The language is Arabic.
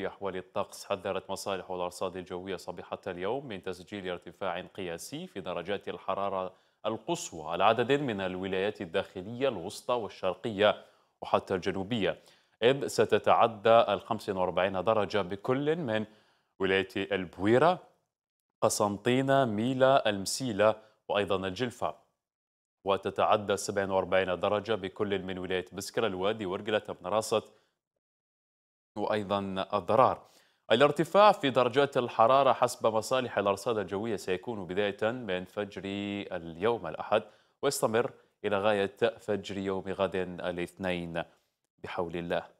في أحوال الطقس حذرت مصالح الأرصاد الجوية صبيحة اليوم من تسجيل ارتفاع قياسي في درجات الحرارة القصوى على عدد من الولايات الداخلية الوسطى والشرقية وحتى الجنوبية إذ ستتعدى ال 45 درجة بكل من ولاية البويرة قسنطينة ميلا المسيلة وأيضا الجلفة وتتعدى 47 درجة بكل من ولاية بسكر الوادي ورقلة راست وأيضا الضرار الارتفاع في درجات الحرارة حسب مصالح الأرصاد الجوية سيكون بداية من فجر اليوم الأحد ويستمر إلى غاية فجر يوم غد الاثنين بحول الله